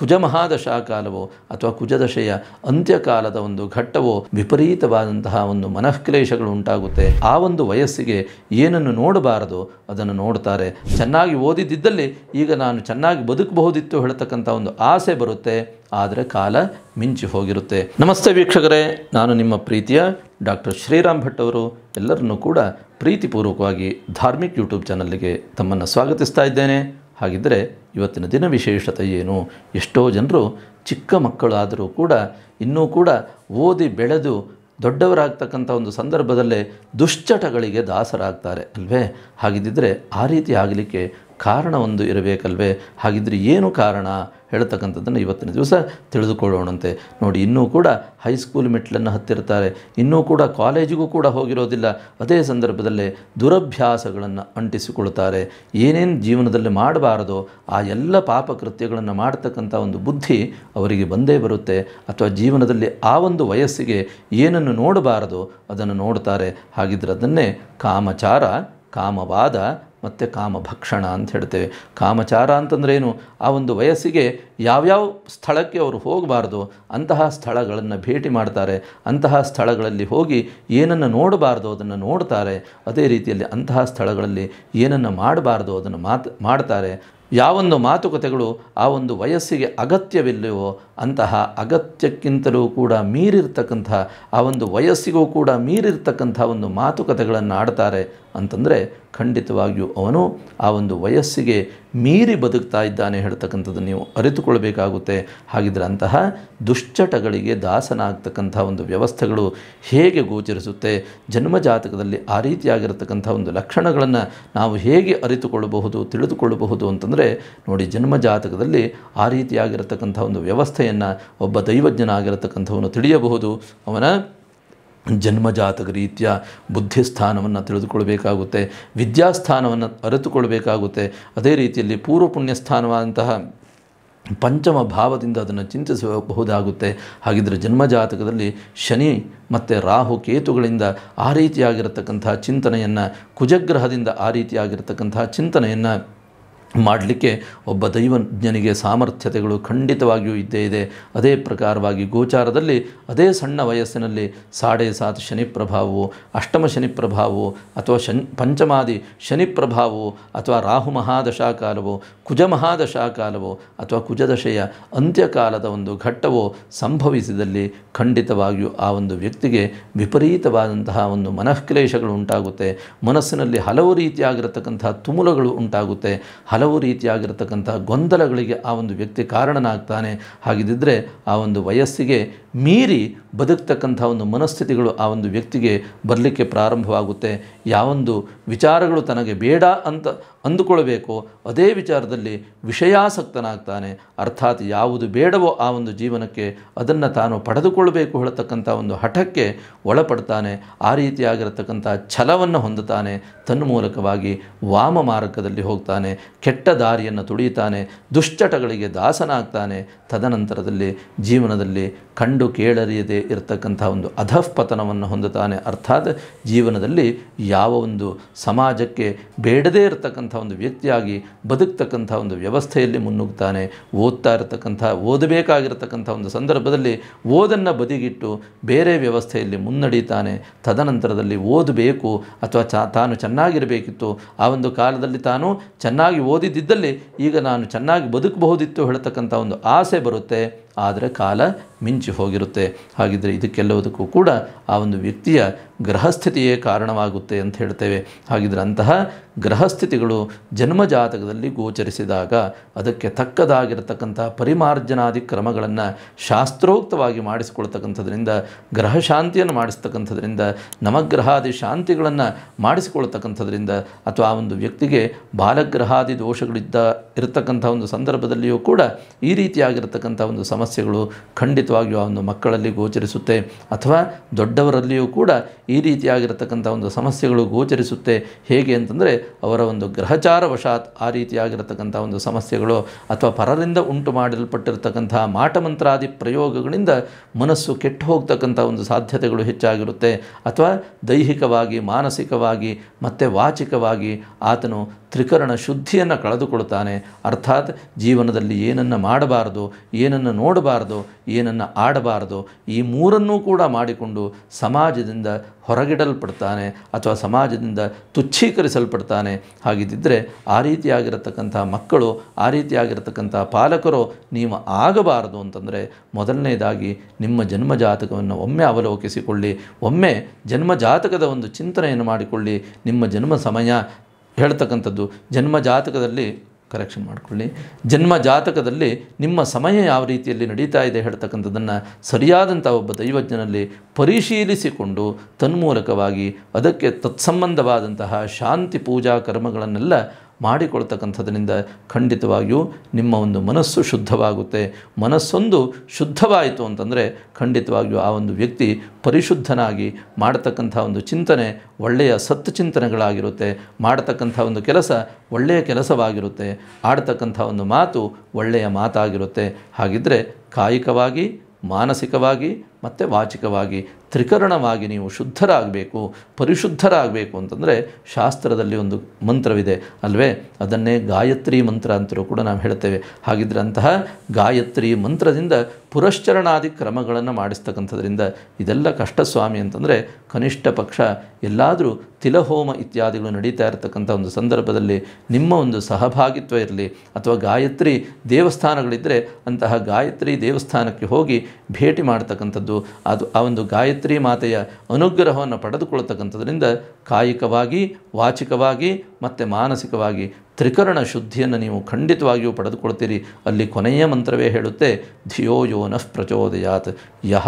ಕುಜ ಕಾಲವೋ ಅಥವಾ ಕುಜದಶೆಯ ಅಂತ್ಯಕಾಲದ ಒಂದು ಘಟ್ಟವೋ ವಿಪರೀತವಾದಂತಹ ಒಂದು ಮನಃಕ್ಲೇಶಗಳು ಉಂಟಾಗುತ್ತೆ ಆ ಒಂದು ವಯಸ್ಸಿಗೆ ಏನನ್ನು ನೋಡಬಾರದು ಅದನ್ನು ನೋಡ್ತಾರೆ ಚೆನ್ನಾಗಿ ಓದಿದ್ದಲ್ಲಿ ಈಗ ನಾನು ಚೆನ್ನಾಗಿ ಬದುಕಬಹುದಿತ್ತು ಹೇಳ್ತಕ್ಕಂಥ ಒಂದು ಆಸೆ ಬರುತ್ತೆ ಆದರೆ ಕಾಲ ಮಿಂಚಿ ಹೋಗಿರುತ್ತೆ ನಮಸ್ತೆ ವೀಕ್ಷಕರೇ ನಾನು ನಿಮ್ಮ ಪ್ರೀತಿಯ ಡಾಕ್ಟರ್ ಶ್ರೀರಾಮ್ ಭಟ್ ಅವರು ಎಲ್ಲರನ್ನೂ ಕೂಡ ಪ್ರೀತಿಪೂರ್ವಕವಾಗಿ ಧಾರ್ಮಿಕ್ ಯೂಟ್ಯೂಬ್ ಚಾನಲ್ಗೆ ತಮ್ಮನ್ನು ಸ್ವಾಗತಿಸ್ತಾ ಇದ್ದೇನೆ ಹಾಗಿದ್ದರೆ ಇವತ್ತಿನ ದಿನ ವಿಶೇಷತೆ ಏನು ಎಷ್ಟೋ ಜನರು ಚಿಕ್ಕ ಮಕ್ಕಳಾದರೂ ಕೂಡ ಇನ್ನೂ ಕೂಡ ಓದಿ ಬೆಳೆದು ದೊಡ್ಡವರಾಗ್ತಕ್ಕಂಥ ಒಂದು ಸಂದರ್ಭದಲ್ಲೇ ದುಶ್ಚಟಗಳಿಗೆ ದಾಸರಾಗ್ತಾರೆ ಅಲ್ವೇ ಹಾಗಿದ್ದರೆ ಆ ರೀತಿ ಆಗಲಿಕ್ಕೆ ಕಾರಣ ಒಂದು ಇರಬೇಕಲ್ವೇ ಹಾಗಿದ್ದರೆ ಏನು ಕಾರಣ ಹೇಳ್ತಕ್ಕಂಥದ್ದನ್ನು ಇವತ್ತಿನ ದಿವಸ ತಿಳಿದುಕೊಳ್ಳೋಣಂತೆ ನೋಡಿ ಇನ್ನೂ ಕೂಡ ಹೈಸ್ಕೂಲ್ ಮೆಟ್ಲನ್ನು ಹತ್ತಿರ್ತಾರೆ ಇನ್ನೂ ಕೂಡ ಕಾಲೇಜಿಗೂ ಕೂಡ ಹೋಗಿರೋದಿಲ್ಲ ಅದೇ ಸಂದರ್ಭದಲ್ಲೇ ದುರಭ್ಯಾಸಗಳನ್ನು ಅಂಟಿಸಿಕೊಳ್ತಾರೆ ಏನೇನು ಜೀವನದಲ್ಲಿ ಮಾಡಬಾರದು ಆ ಎಲ್ಲ ಪಾಪಕೃತ್ಯಗಳನ್ನು ಮಾಡ್ತಕ್ಕಂಥ ಒಂದು ಬುದ್ಧಿ ಅವರಿಗೆ ಬಂದೇ ಬರುತ್ತೆ ಅಥವಾ ಜೀವನದಲ್ಲಿ ಆ ಒಂದು ವಯಸ್ಸಿಗೆ ಏನನ್ನು ನೋಡಬಾರದು ಅದನ್ನು ನೋಡ್ತಾರೆ ಹಾಗಿದ್ರೆ ಅದನ್ನೇ ಕಾಮಚಾರ ಕಾಮವಾದ ಮತ್ತು ಕಾಮಭಕ್ಷಣ ಅಂತ ಹೇಳ್ತೇವೆ ಕಾಮಚಾರ ಅಂತಂದ್ರೇನು ಆ ಒಂದು ವಯಸ್ಸಿಗೆ ಯಾವ್ಯಾವ ಸ್ಥಳಕ್ಕೆ ಅವರು ಹೋಗಬಾರ್ದು ಅಂತಹ ಸ್ಥಳಗಳನ್ನು ಭೇಟಿ ಮಾಡ್ತಾರೆ ಅಂತಹ ಸ್ಥಳಗಳಲ್ಲಿ ಹೋಗಿ ಏನನ್ನು ನೋಡಬಾರ್ದು ಅದನ್ನು ನೋಡ್ತಾರೆ ಅದೇ ರೀತಿಯಲ್ಲಿ ಅಂತಹ ಸ್ಥಳಗಳಲ್ಲಿ ಏನನ್ನು ಮಾಡಬಾರ್ದು ಅದನ್ನು ಮಾತು ಮಾಡ್ತಾರೆ ಯಾವೊಂದು ಮಾತುಕತೆಗಳು ಆ ಒಂದು ವಯಸ್ಸಿಗೆ ಅಗತ್ಯವಿಲ್ಲವೋ ಅಂತಹ ಅಗತ್ಯಕ್ಕಿಂತಲೂ ಕೂಡ ಮೀರಿರ್ತಕ್ಕಂಥ ಆ ಒಂದು ವಯಸ್ಸಿಗೂ ಕೂಡ ಮೀರಿರ್ತಕ್ಕಂಥ ಒಂದು ಮಾತುಕತೆಗಳನ್ನು ಆಡ್ತಾರೆ ಅಂತಂದರೆ ಖಂಡಿತವಾಗಿಯೂ ಅವನು ಆ ಒಂದು ವಯಸ್ಸಿಗೆ ಮೀರಿ ಬದುಕ್ತಾ ಇದ್ದಾನೆ ಹೇಳ್ತಕ್ಕಂಥದ್ದು ನೀವು ಅರಿತುಕೊಳ್ಬೇಕಾಗುತ್ತೆ ಹಾಗಿದ್ರೆ ಅಂತಹ ದುಶ್ಚಟಗಳಿಗೆ ದಾಸನಾಗ್ತಕ್ಕಂಥ ಒಂದು ವ್ಯವಸ್ಥೆಗಳು ಹೇಗೆ ಗೋಚರಿಸುತ್ತೆ ಜನ್ಮಜಾತಕದಲ್ಲಿ ಆ ರೀತಿಯಾಗಿರತಕ್ಕಂಥ ಒಂದು ಲಕ್ಷಣಗಳನ್ನು ನಾವು ಹೇಗೆ ಅರಿತುಕೊಳ್ಳಬಹುದು ತಿಳಿದುಕೊಳ್ಳಬಹುದು ಅಂತಂದರೆ ನೋಡಿ ಜನ್ಮಜಾತಕದಲ್ಲಿ ಆ ರೀತಿಯಾಗಿರತಕ್ಕಂಥ ಒಂದು ವ್ಯವಸ್ಥೆಯನ್ನು ಒಬ್ಬ ದೈವಜ್ಞನಾಗಿರತಕ್ಕಂಥವನು ತಿಳಿಯಬಹುದು ಅವನ ಜನ್ಮಜಾತಕ ರೀತಿಯ ಬುದ್ಧಿಸ್ಥಾನವನ್ನು ತಿಳಿದುಕೊಳ್ಬೇಕಾಗುತ್ತೆ ವಿದ್ಯಾಸ್ಥಾನವನ್ನು ಅರಿತುಕೊಳ್ಬೇಕಾಗುತ್ತೆ ಅದೇ ರೀತಿಯಲ್ಲಿ ಪೂರ್ವ ಪುಣ್ಯಸ್ಥಾನವಾದಂತಹ ಪಂಚಮ ಭಾವದಿಂದ ಅದನ್ನು ಚಿಂತಿಸಬಹುದಾಗುತ್ತೆ ಹಾಗಿದ್ದರೆ ಜನ್ಮಜಾತಕದಲ್ಲಿ ಶನಿ ಮತ್ತು ರಾಹು ಕೇತುಗಳಿಂದ ಆ ರೀತಿಯಾಗಿರತಕ್ಕಂತಹ ಚಿಂತನೆಯನ್ನು ಕುಜಗ್ರಹದಿಂದ ಆ ರೀತಿಯಾಗಿರತಕ್ಕಂತಹ ಚಿಂತನೆಯನ್ನು ಮಾಡಲಿಕ್ಕೆ ಒಬ್ಬ ದೈವಜ್ಞನಿಗೆ ಸಾಮರ್ಥ್ಯತೆಗಳು ಖಂಡಿತವಾಗಿಯೂ ಇದ್ದೇ ಇದೆ ಅದೇ ಪ್ರಕಾರವಾಗಿ ಗೋಚಾರದಲ್ಲಿ ಅದೇ ಸಣ್ಣ ವಯಸ್ಸಿನಲ್ಲಿ ಸಾಡೆ ಸಾತ್ ಶನಿ ಪ್ರಭಾವವು ಅಷ್ಟಮ ಶನಿ ಪ್ರಭಾವವು ಅಥವಾ ಶನ್ ಪಂಚಮಾದಿ ಶನಿ ಪ್ರಭಾವವು ಅಥವಾ ರಾಹು ಕಾಲವೋ ಕುಜ ಕಾಲವೋ ಅಥವಾ ಕುಜದಶೆಯ ಅಂತ್ಯಕಾಲದ ಒಂದು ಘಟ್ಟವೋ ಸಂಭವಿಸಿದಲ್ಲಿ ಖಂಡಿತವಾಗಿಯೂ ಆ ಒಂದು ವ್ಯಕ್ತಿಗೆ ವಿಪರೀತವಾದಂತಹ ಒಂದು ಮನಃಕ್ಲೇಶಗಳು ಉಂಟಾಗುತ್ತೆ ಮನಸ್ಸಿನಲ್ಲಿ ಹಲವು ರೀತಿಯಾಗಿರತಕ್ಕಂತಹ ತುಮುಲಗಳು ಉಂಟಾಗುತ್ತೆ ಹಲವು ರೀತಿಯಾಗಿರ್ತಕ್ಕಂತಹ ಗೊಂದಲಗಳಿಗೆ ಆ ಒಂದು ವ್ಯಕ್ತಿ ಕಾರಣನಾಗ್ತಾನೆ ಹಾಗಿದ್ದರೆ ಆ ಒಂದು ವಯಸ್ಸಿಗೆ ಮೀರಿ ಬದುಕ್ತಕ್ಕಂಥ ಒಂದು ಮನಸ್ಥಿತಿಗಳು ಆ ಒಂದು ವ್ಯಕ್ತಿಗೆ ಬರಲಿಕ್ಕೆ ಪ್ರಾರಂಭವಾಗುತ್ತೆ ಯಾವೊಂದು ವಿಚಾರಗಳು ತನಗೆ ಬೇಡ ಅಂತ ಅಂದುಕೊಳ್ಬೇಕೋ ಅದೇ ವಿಚಾರದಲ್ಲಿ ವಿಷಯಾಸಕ್ತನಾಗ್ತಾನೆ ಅರ್ಥಾತ್ ಯಾವುದು ಬೇಡವೋ ಆ ಒಂದು ಜೀವನಕ್ಕೆ ಅದನ್ನು ತಾನು ಪಡೆದುಕೊಳ್ಬೇಕು ಹೇಳತಕ್ಕಂಥ ಒಂದು ಹಠಕ್ಕೆ ಒಳಪಡ್ತಾನೆ ಆ ರೀತಿಯಾಗಿರತಕ್ಕಂಥ ಛಲವನ್ನು ಹೊಂದುತ್ತಾನೆ ತನ್ನ ಮೂಲಕವಾಗಿ ವಾಮ ಮಾರ್ಗದಲ್ಲಿ ಹೋಗ್ತಾನೆ ಕೆಟ್ಟ ದಾರಿಯನ್ನು ತುಳಿಯುತ್ತಾನೆ ದುಶ್ಚಟಗಳಿಗೆ ದಾಸನಾಗ್ತಾನೆ ತದನಂತರದಲ್ಲಿ ಜೀವನದಲ್ಲಿ ಕಂಡು ಕೇಳರಿಯದೆ ಇರತಕ್ಕಂಥ ಒಂದು ಅಧಃಪತನವನ್ನು ಹೊಂದುತ್ತಾನೆ ಅರ್ಥಾತ್ ಜೀವನದಲ್ಲಿ ಯಾವ ಒಂದು ಸಮಾಜಕ್ಕೆ ಬೇಡದೇ ಇರತಕ್ಕಂಥ ಒಂದು ವ್ಯಕ್ತಿಯಾಗಿ ಬದುಕ್ತಕ್ಕಂಥ ಒಂದು ವ್ಯವಸ್ಥೆಯಲ್ಲಿ ಮುನ್ನುಗ್ತಾನೆ ಓದ್ತಾ ಇರತಕ್ಕಂಥ ಓದಬೇಕಾಗಿರತಕ್ಕಂಥ ಒಂದು ಸಂದರ್ಭದಲ್ಲಿ ಓದನ್ನು ಬದಿಗಿಟ್ಟು ಬೇರೆ ವ್ಯವಸ್ಥೆಯಲ್ಲಿ ಮುನ್ನಡೀತಾನೆ ತದನಂತರದಲ್ಲಿ ಓದಬೇಕು ಅಥವಾ ಚ ತಾನು ಚೆನ್ನಾಗಿರಬೇಕಿತ್ತು ಆ ಒಂದು ಕಾಲದಲ್ಲಿ ತಾನು ಚೆನ್ನಾಗಿ ಓದಿದ್ದಲ್ಲಿ ಈಗ ನಾನು ಚೆನ್ನಾಗಿ ಬದುಕಬಹುದಿತ್ತು ಹೇಳ್ತಕ್ಕಂಥ ಒಂದು ಆಸೆ ಬರುತ್ತೆ ಆದರೆ ಕಾಲ ಮಿಂಚಿ ಹೋಗಿರುತ್ತೆ ಹಾಗಿದ್ದರೆ ಇದಕ್ಕೆಲ್ಲವುದಕ್ಕೂ ಕೂಡ ಆ ಒಂದು ವ್ಯಕ್ತಿಯ ಗ್ರಹಸ್ಥಿತಿಯೇ ಕಾರಣವಾಗುತ್ತೆ ಅಂತ ಹೇಳ್ತೇವೆ ಹಾಗಿದ್ರೆ ಅಂತಹ ಗ್ರಹಸ್ಥಿತಿಗಳು ಜನ್ಮಜಾತಕದಲ್ಲಿ ಗೋಚರಿಸಿದಾಗ ಅದಕ್ಕೆ ತಕ್ಕದಾಗಿರತಕ್ಕಂತಹ ಪರಿಮಾರ್ಜನಾದಿ ಕ್ರಮಗಳನ್ನು ಶಾಸ್ತ್ರೋಕ್ತವಾಗಿ ಮಾಡಿಸಿಕೊಳ್ತಕ್ಕಂಥದ್ರಿಂದ ಶಾಂತಿಯನ್ನು ಮಾಡಿಸ್ತಕ್ಕಂಥದ್ರಿಂದ ನವಗ್ರಹಾದಿ ಶಾಂತಿಗಳನ್ನು ಮಾಡಿಸಿಕೊಳ್ತಕ್ಕಂಥದ್ರಿಂದ ಅಥವಾ ಆ ಒಂದು ವ್ಯಕ್ತಿಗೆ ಬಾಲಗ್ರಹಾದಿ ದೋಷಗಳಿದ್ದ ಇರತಕ್ಕಂಥ ಒಂದು ಸಂದರ್ಭದಲ್ಲಿಯೂ ಕೂಡ ಈ ರೀತಿಯಾಗಿರತಕ್ಕಂಥ ಒಂದು ಸಮಸ್ಯೆ ಸಮಸ್ಯೆಗಳು ಖಂಡಿತವಾಗಿಯೂ ಆ ಒಂದು ಮಕ್ಕಳಲ್ಲಿ ಗೋಚರಿಸುತ್ತೆ ಅಥವಾ ದೊಡ್ಡವರಲ್ಲಿಯೂ ಕೂಡ ಈ ರೀತಿಯಾಗಿರತಕ್ಕಂಥ ಒಂದು ಸಮಸ್ಯೆಗಳು ಗೋಚರಿಸುತ್ತೆ ಹೇಗೆ ಅಂತಂದರೆ ಅವರ ಒಂದು ಗ್ರಹಚಾರ ವಶಾತ್ ಆ ರೀತಿಯಾಗಿರತಕ್ಕಂಥ ಒಂದು ಸಮಸ್ಯೆಗಳು ಅಥವಾ ಪರರಿಂದ ಉಂಟು ಮಾಡಲ್ಪಟ್ಟಿರತಕ್ಕಂಥ ಮಾಟಮಂತ್ರಾದಿ ಪ್ರಯೋಗಗಳಿಂದ ಮನಸ್ಸು ಕೆಟ್ಟು ಹೋಗ್ತಕ್ಕಂಥ ಒಂದು ಸಾಧ್ಯತೆಗಳು ಹೆಚ್ಚಾಗಿರುತ್ತೆ ಅಥವಾ ದೈಹಿಕವಾಗಿ ಮಾನಸಿಕವಾಗಿ ಮತ್ತು ವಾಚಿಕವಾಗಿ ಆತನು ತ್ರಿಕರಣ ಶುದ್ಧಿಯನ್ನು ಕಳೆದುಕೊಳ್ತಾನೆ ಅರ್ಥಾತ್ ಜೀವನದಲ್ಲಿ ಏನನ್ನು ಮಾಡಬಾರದು ಏನನ್ನು ನೋಡಬಾರ್ದು ಏನನ್ನು ಆಡಬಾರ್ದು ಈ ಮೂರನ್ನೂ ಕೂಡ ಮಾಡಿಕೊಂಡು ಸಮಾಜದಿಂದ ಹೊರಗಿಡಲ್ಪಡ್ತಾನೆ ಅಥವಾ ಸಮಾಜದಿಂದ ತುಚ್ಛೀಕರಿಸಲ್ಪಡ್ತಾನೆ ಹಾಗಿದ್ದರೆ ಆ ರೀತಿಯಾಗಿರತಕ್ಕಂಥ ಮಕ್ಕಳು ಆ ರೀತಿಯಾಗಿರತಕ್ಕಂಥ ಪಾಲಕರು ನೀವು ಆಗಬಾರದು ಅಂತಂದರೆ ಮೊದಲನೇದಾಗಿ ನಿಮ್ಮ ಜನ್ಮಜಾತಕವನ್ನು ಒಮ್ಮೆ ಅವಲೋಕಿಸಿಕೊಳ್ಳಿ ಒಮ್ಮೆ ಜನ್ಮಜಾತಕದ ಒಂದು ಚಿಂತನೆಯನ್ನು ಮಾಡಿಕೊಳ್ಳಿ ನಿಮ್ಮ ಜನ್ಮ ಸಮಯ ಹೇಳ್ತಕ್ಕಂಥದ್ದು ಜನ್ಮ ಜಾತಕದಲ್ಲಿ ಕರೆಕ್ಷನ್ ಮಾಡಿಕೊಳ್ಳಿ ಜನ್ಮ ಜಾತಕದಲ್ಲಿ ನಿಮ್ಮ ಸಮಯ ಯಾವ ರೀತಿಯಲ್ಲಿ ನಡೀತಾ ಇದೆ ಹೇಳ್ತಕ್ಕಂಥದ್ದನ್ನು ಸರಿಯಾದಂಥ ಒಬ್ಬ ದೈವಜ್ಞನಲ್ಲಿ ಪರಿಶೀಲಿಸಿಕೊಂಡು ತನ್ಮೂಲಕವಾಗಿ ಅದಕ್ಕೆ ತತ್ಸಂಬಂಧವಾದಂತಹ ಶಾಂತಿ ಪೂಜಾ ಕರ್ಮಗಳನ್ನೆಲ್ಲ ಮಾಡಿಕೊಳ್ತಕ್ಕಂಥದ್ರಿಂದ ಖಂಡಿತವಾಗಿಯೂ ನಿಮ್ಮ ಒಂದು ಮನಸ್ಸು ಶುದ್ಧವಾಗುತ್ತೆ ಮನಸ್ಸೊಂದು ಶುದ್ಧವಾಯಿತು ಅಂತಂದರೆ ಖಂಡಿತವಾಗಿಯೂ ಆ ಒಂದು ವ್ಯಕ್ತಿ ಪರಿಶುದ್ಧನಾಗಿ ಮಾಡತಕ್ಕಂಥ ಒಂದು ಚಿಂತನೆ ಒಳ್ಳೆಯ ಸತ್ತು ಚಿಂತನೆಗಳಾಗಿರುತ್ತೆ ಮಾಡತಕ್ಕಂಥ ಒಂದು ಕೆಲಸ ಒಳ್ಳೆಯ ಕೆಲಸವಾಗಿರುತ್ತೆ ಆಡ್ತಕ್ಕಂಥ ಒಂದು ಮಾತು ಒಳ್ಳೆಯ ಮಾತಾಗಿರುತ್ತೆ ಹಾಗಿದ್ದರೆ ಕಾಯಿಕವಾಗಿ ಮಾನಸಿಕವಾಗಿ ಮತ್ತು ವಾಚಿಕವಾಗಿ ತ್ರಿಕರಣವಾಗಿ ನೀವು ಶುದ್ಧರಾಗಬೇಕು ಪರಿಶುದ್ಧರಾಗಬೇಕು ಅಂತಂದರೆ ಶಾಸ್ತ್ರದಲ್ಲಿ ಒಂದು ಮಂತ್ರವಿದೆ ಅಲ್ವೇ ಅದನ್ನೇ ಗಾಯತ್ರಿ ಮಂತ್ರ ಅಂತಲೂ ಕೂಡ ನಾವು ಹೇಳ್ತೇವೆ ಹಾಗಿದ್ರಂತಹ ಗಾಯತ್ರಿ ಮಂತ್ರದಿಂದ ಪುರಶ್ಚರಣಾದಿ ಕ್ರಮಗಳನ್ನು ಮಾಡಿಸ್ತಕ್ಕಂಥದ್ರಿಂದ ಇದೆಲ್ಲ ಕಷ್ಟ ಸ್ವಾಮಿ ಅಂತಂದರೆ ಕನಿಷ್ಠ ಪಕ್ಷ ಎಲ್ಲಾದರೂ ತಿಲಹೋಮ ಇತ್ಯಾದಿಗಳು ನಡೀತಾ ಇರತಕ್ಕಂಥ ಒಂದು ಸಂದರ್ಭದಲ್ಲಿ ನಿಮ್ಮ ಒಂದು ಸಹಭಾಗಿತ್ವ ಇರಲಿ ಅಥವಾ ಗಾಯತ್ರಿ ದೇವಸ್ಥಾನಗಳಿದ್ದರೆ ಅಂತಹ ಗಾಯತ್ರಿ ದೇವಸ್ಥಾನಕ್ಕೆ ಹೋಗಿ ಭೇಟಿ ಮಾಡತಕ್ಕಂಥದ್ದು ಅದು ಆ ಒಂದು ಗಾಯತ್ರಿ ಮಾತೆಯ ಅನುಗ್ರಹವನ್ನು ಪಡೆದುಕೊಳ್ಳತಕ್ಕಂಥದ್ರಿಂದ ಕಾಯಿಕವಾಗಿ ವಾಚಿಕವಾಗಿ ಮತ್ತು ಮಾನಸಿಕವಾಗಿ ತ್ರಿಕರಣ ಶುದ್ಧಿಯನ್ನು ನೀವು ಖಂಡಿತವಾಗಿಯೂ ಪಡೆದುಕೊಳ್ತೀರಿ ಅಲ್ಲಿ ಕೊನೆಯ ಮಂತ್ರವೇ ಹೇಳುತ್ತೆ ಧಿಯೋ ಯೋ ನಃ ಪ್ರಚೋದಯಾತ್ ಯಹ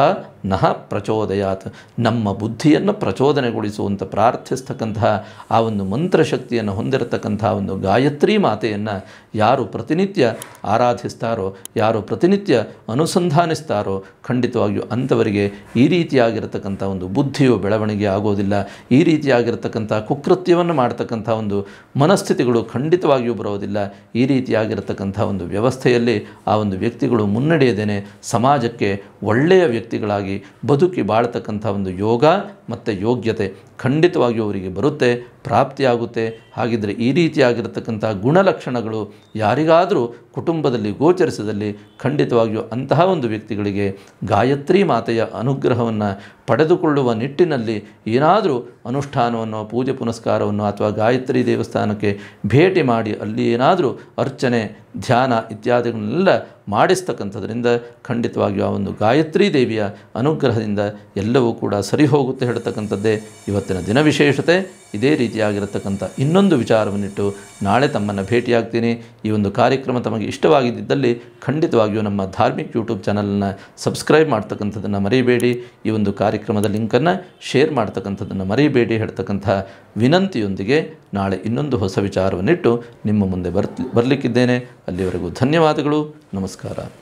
ನಹ ಪ್ರಚೋದಯಾತ್ ನಮ್ಮ ಬುದ್ಧಿಯನ್ನು ಪ್ರಚೋದನೆಗೊಳಿಸುವಂಥ ಪ್ರಾರ್ಥಿಸ್ತಕ್ಕಂತಹ ಆ ಒಂದು ಮಂತ್ರಶಕ್ತಿಯನ್ನು ಹೊಂದಿರತಕ್ಕಂತಹ ಒಂದು ಗಾಯತ್ರಿ ಮಾತೆಯನ್ನು ಯಾರು ಪ್ರತಿನಿತ್ಯ ಆರಾಧಿಸ್ತಾರೋ ಯಾರು ಪ್ರತಿನಿತ್ಯ ಅನುಸಂಧಾನಿಸ್ತಾರೋ ಖಂಡಿತವಾಗಿಯೂ ಅಂಥವರಿಗೆ ಈ ರೀತಿಯಾಗಿರತಕ್ಕಂಥ ಒಂದು ಬುದ್ಧಿಯು ಬೆಳವಣಿಗೆ ಆಗೋದಿಲ್ಲ ಈ ರೀತಿಯಾಗಿರತಕ್ಕಂಥ ಕುಕೃತ್ಯವನ್ನು ಮಾಡ್ತಕ್ಕಂಥ ಒಂದು ಮನಸ್ಥಿತಿಗಳು ಖಂಡಿತ ಖಂಡಿತವಾಗಿಯೂ ಬರೋದಿಲ್ಲ ಈ ರೀತಿಯಾಗಿರತಕ್ಕಂಥ ಒಂದು ವ್ಯವಸ್ಥೆಯಲ್ಲಿ ಆ ಒಂದು ವ್ಯಕ್ತಿಗಳು ಮುನ್ನಡೆಯದೇನೆ ಸಮಾಜಕ್ಕೆ ಒಳ್ಳೆಯ ವ್ಯಕ್ತಿಗಳಾಗಿ ಬದುಕಿ ಬಾಳ್ತಕ್ಕಂಥ ಒಂದು ಯೋಗ ಮತ್ತು ಯೋಗ್ಯತೆ ಖಂಡಿತವಾಗಿಯೂ ಅವರಿಗೆ ಬರುತ್ತೆ ಪ್ರಾಪ್ತಿಯಾಗುತ್ತೆ ಹಾಗಿದ್ದರೆ ಈ ರೀತಿಯಾಗಿರತಕ್ಕಂಥ ಗುಣಲಕ್ಷಣಗಳು ಯಾರಿಗಾದರೂ ಕುಟುಂಬದಲ್ಲಿ ಗೋಚರಿಸಿದಲ್ಲಿ ಖಂಡಿತವಾಗಿಯೂ ಅಂತಹ ಒಂದು ವ್ಯಕ್ತಿಗಳಿಗೆ ಗಾಯತ್ರಿ ಮಾತೆಯ ಅನುಗ್ರಹವನ್ನು ಪಡೆದುಕೊಳ್ಳುವ ನಿಟ್ಟಿನಲ್ಲಿ ಏನಾದರೂ ಅನುಷ್ಠಾನವನ್ನು ಪೂಜೆ ಪುನಸ್ಕಾರವನ್ನು ಅಥವಾ ಗಾಯತ್ರಿ ದೇವಸ್ಥಾನಕ್ಕೆ ಭೇಟಿ ಮಾಡಿ ಅಲ್ಲಿ ಏನಾದರೂ ಅರ್ಚನೆ ಧ್ಯಾನ ಇತ್ಯಾದಿಗಳನ್ನೆಲ್ಲ ಮಾಡಿಸ್ತಕ್ಕಂಥದ್ರಿಂದ ಖಂಡಿತವಾಗಿಯೂ ಆ ಒಂದು ಗಾಯತ್ರಿ ದೇವಿಯ ಅನುಗ್ರಹದಿಂದ ಎಲ್ಲವೂ ಕೂಡ ಸರಿ ಹೋಗುತ್ತೆ ಹೇಳ್ತಕ್ಕಂಥದ್ದೇ ಇವತ್ತಿನ ದಿನ ವಿಶೇಷತೆ ಇದೇ ರೀತಿಯಾಗಿರತಕ್ಕಂಥ ಇನ್ನೊಂದು ವಿಚಾರವನ್ನಿಟ್ಟು ನಾಳೆ ತಮ್ಮನ್ನು ಭೇಟಿಯಾಗ್ತೀನಿ ಈ ಒಂದು ಕಾರ್ಯಕ್ರಮ ತಮಗೆ ಇಷ್ಟವಾಗಿದ್ದಲ್ಲಿ ಖಂಡಿತವಾಗಿಯೂ ನಮ್ಮ ಧಾರ್ಮಿಕ ಯೂಟ್ಯೂಬ್ ಚಾನಲನ್ನು ಸಬ್ಸ್ಕ್ರೈಬ್ ಮಾಡ್ತಕ್ಕಂಥದ್ದನ್ನು ಮರೆಯಬೇಡಿ ಈ ಒಂದು ಕಾರ್ಯಕ್ರಮದ ಲಿಂಕನ್ನು ಶೇರ್ ಮಾಡ್ತಕ್ಕಂಥದ್ದನ್ನು ಮರಿಬೇಡಿ ಹೇಳ್ತಕ್ಕಂಥ ವಿನಂತಿಯೊಂದಿಗೆ ನಾಳೆ ಇನ್ನೊಂದು ಹೊಸ ವಿಚಾರವನ್ನಿಟ್ಟು ನಿಮ್ಮ ಮುಂದೆ ಬರ್ತ್ ಬರಲಿಕ್ಕಿದ್ದೇನೆ ಅಲ್ಲಿವರೆಗೂ ಧನ್ಯವಾದಗಳು ನಮಸ್ಕಾರ